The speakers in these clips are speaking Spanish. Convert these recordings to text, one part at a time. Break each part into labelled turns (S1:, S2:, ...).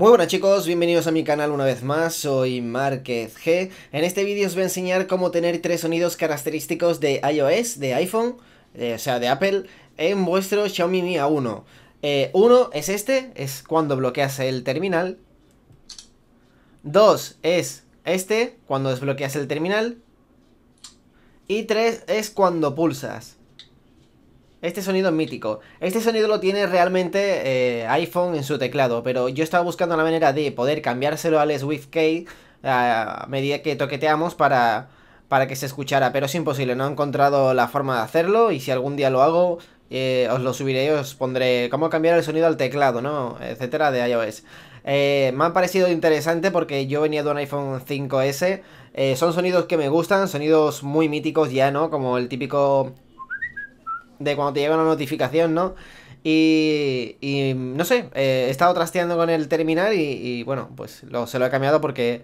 S1: Muy buenas chicos, bienvenidos a mi canal una vez más, soy Márquez G. En este vídeo os voy a enseñar cómo tener tres sonidos característicos de iOS, de iPhone, eh, o sea de Apple, en vuestro Xiaomi Mi A1. Eh, uno es este, es cuando bloqueas el terminal. Dos es este, cuando desbloqueas el terminal. Y tres es cuando pulsas. Este sonido es mítico. Este sonido lo tiene realmente eh, iPhone en su teclado, pero yo estaba buscando la manera de poder cambiárselo al SwiftK a medida que toqueteamos para, para que se escuchara, pero es imposible, no he encontrado la forma de hacerlo y si algún día lo hago, eh, os lo subiré, os pondré cómo cambiar el sonido al teclado, ¿no? Etcétera, de iOS. Eh, me ha parecido interesante porque yo venía de un iPhone 5S. son sonidos que me gustan, sonidos muy míticos ya, ¿no? Como el típico de cuando te llega una notificación, ¿no? Y, y no sé, eh, he estado trasteando con el terminal y, bueno, pues lo, se lo he cambiado porque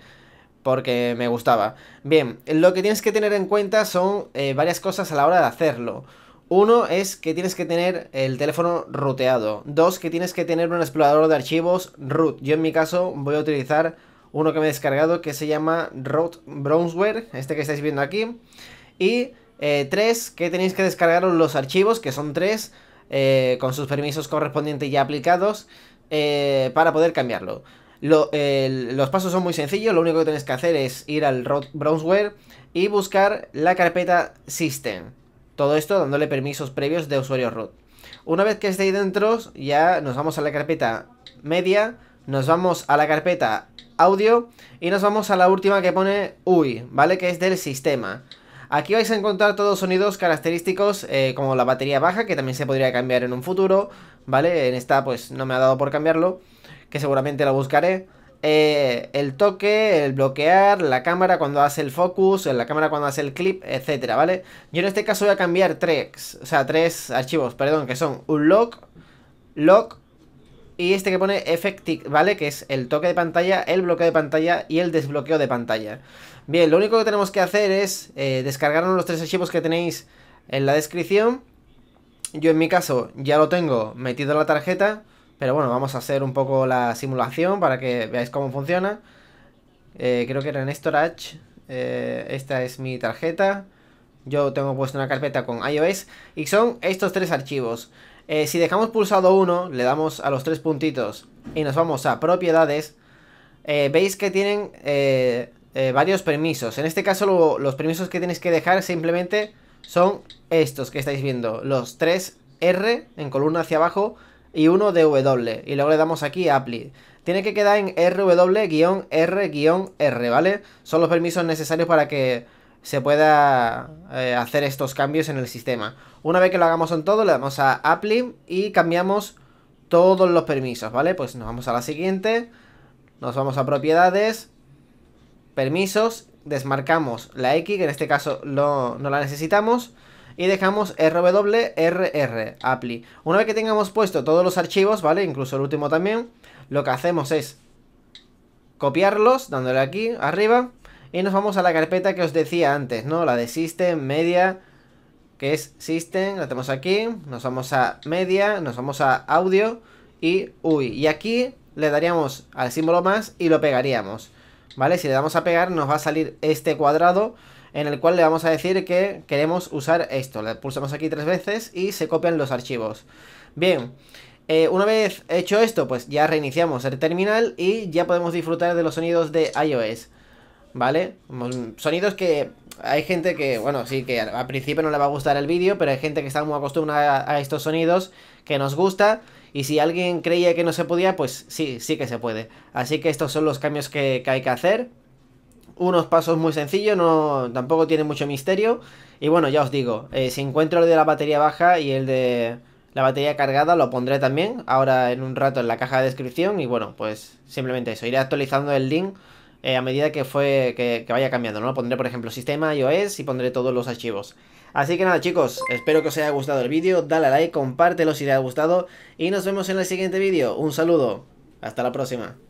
S1: porque me gustaba. Bien, lo que tienes que tener en cuenta son eh, varias cosas a la hora de hacerlo. Uno es que tienes que tener el teléfono routeado. Dos, que tienes que tener un explorador de archivos root. Yo en mi caso voy a utilizar uno que me he descargado que se llama Root Browser, este que estáis viendo aquí. Y 3, eh, tres, que tenéis que descargar los archivos, que son tres, eh, con sus permisos correspondientes ya aplicados, eh, para poder cambiarlo. los pasos son muy sencillos, lo único que tenéis que hacer es ir al browser y buscar la carpeta system. Todo esto dándole permisos previos de usuario root. Una vez que estéis dentro, ya nos vamos a la carpeta media, nos vamos a la carpeta audio y nos vamos a la última que pone UI, ¿vale? Que es del sistema. Aquí vais a encontrar todos sonidos característicos eh, como la batería baja, que también se podría cambiar en un futuro, ¿vale? En esta pues no me ha dado por cambiarlo, que seguramente lo buscaré. Eh, el toque, el bloquear, la cámara cuando hace el focus, la cámara cuando hace el clip, etcétera, ¿vale? Yo en este caso voy a cambiar tres, o sea, tres archivos, perdón, que son un lock... lock y este que pone Effective, ¿vale? Que es el toque de pantalla, el bloqueo de pantalla y el desbloqueo de pantalla. Bien, lo único que tenemos que hacer es eh, descargarnos los tres archivos que tenéis en la descripción. Yo en mi caso ya lo tengo metido en la tarjeta, pero bueno, vamos a hacer un poco la simulación para que veáis cómo funciona. Eh, creo que era en Storage. Eh, esta es mi tarjeta. Yo tengo puesto una carpeta con iOS y son estos tres archivos. Eh, si dejamos pulsado 1, le damos a los tres puntitos y nos vamos a propiedades, eh, veis que tienen eh, varios permisos. En este caso los permisos que tienes que dejar simplemente son estos que estáis viendo, los 3R en columna hacia abajo y uno de W. Y luego le damos aquí a Apply. Tiene que quedar en RW-R-R, ¿vale? Son los permisos necesarios para que se pueda eh, hacer estos cambios en el sistema. Una vez que lo hagamos en todo, le damos a Apply y cambiamos todos los permisos, ¿vale? Pues nos vamos a la siguiente, nos vamos a propiedades, permisos, desmarcamos la X, que en este caso no la necesitamos, y dejamos rwrr, apply. Una vez que tengamos puesto todos los archivos, ¿vale? Incluso el último también, lo que hacemos es copiarlos, dándole aquí arriba, y nos vamos a la carpeta que os decía antes, ¿no? La de System, Media, que es System, la tenemos aquí. Nos vamos a Media, nos vamos a Audio y UI. Y aquí le daríamos al símbolo más y lo pegaríamos. ¿Vale? Si le damos a pegar nos va a salir este cuadrado en el cual le vamos a decir que queremos usar esto. Le pulsamos aquí tres veces y se copian los archivos. Bien, eh, una vez hecho esto, pues ya reiniciamos el terminal y ya podemos disfrutar de los sonidos de iOS. ¿vale? Sonidos que hay gente que, bueno, sí, que al principio no le va a gustar el vídeo, pero hay gente que está muy acostumbrada a estos sonidos, que nos gusta, y si alguien creía que no se podía, pues sí, sí que se puede. Así que estos son los cambios que, hay que hacer. Unos pasos muy sencillos, no, tampoco tiene mucho misterio. Y bueno, ya os digo, eh, si encuentro el de la batería baja y el de la batería cargada lo pondré también ahora en un rato en la caja de descripción. Y bueno, pues simplemente eso, iré actualizando el link eh, a medida que, fue, que, vaya cambiando, ¿no? Pondré, por ejemplo, sistema iOS y pondré todos los archivos. Así que nada chicos, espero que os haya gustado el vídeo, dale a like, compártelo si te ha gustado y nos vemos en el siguiente vídeo. Un saludo, hasta la próxima.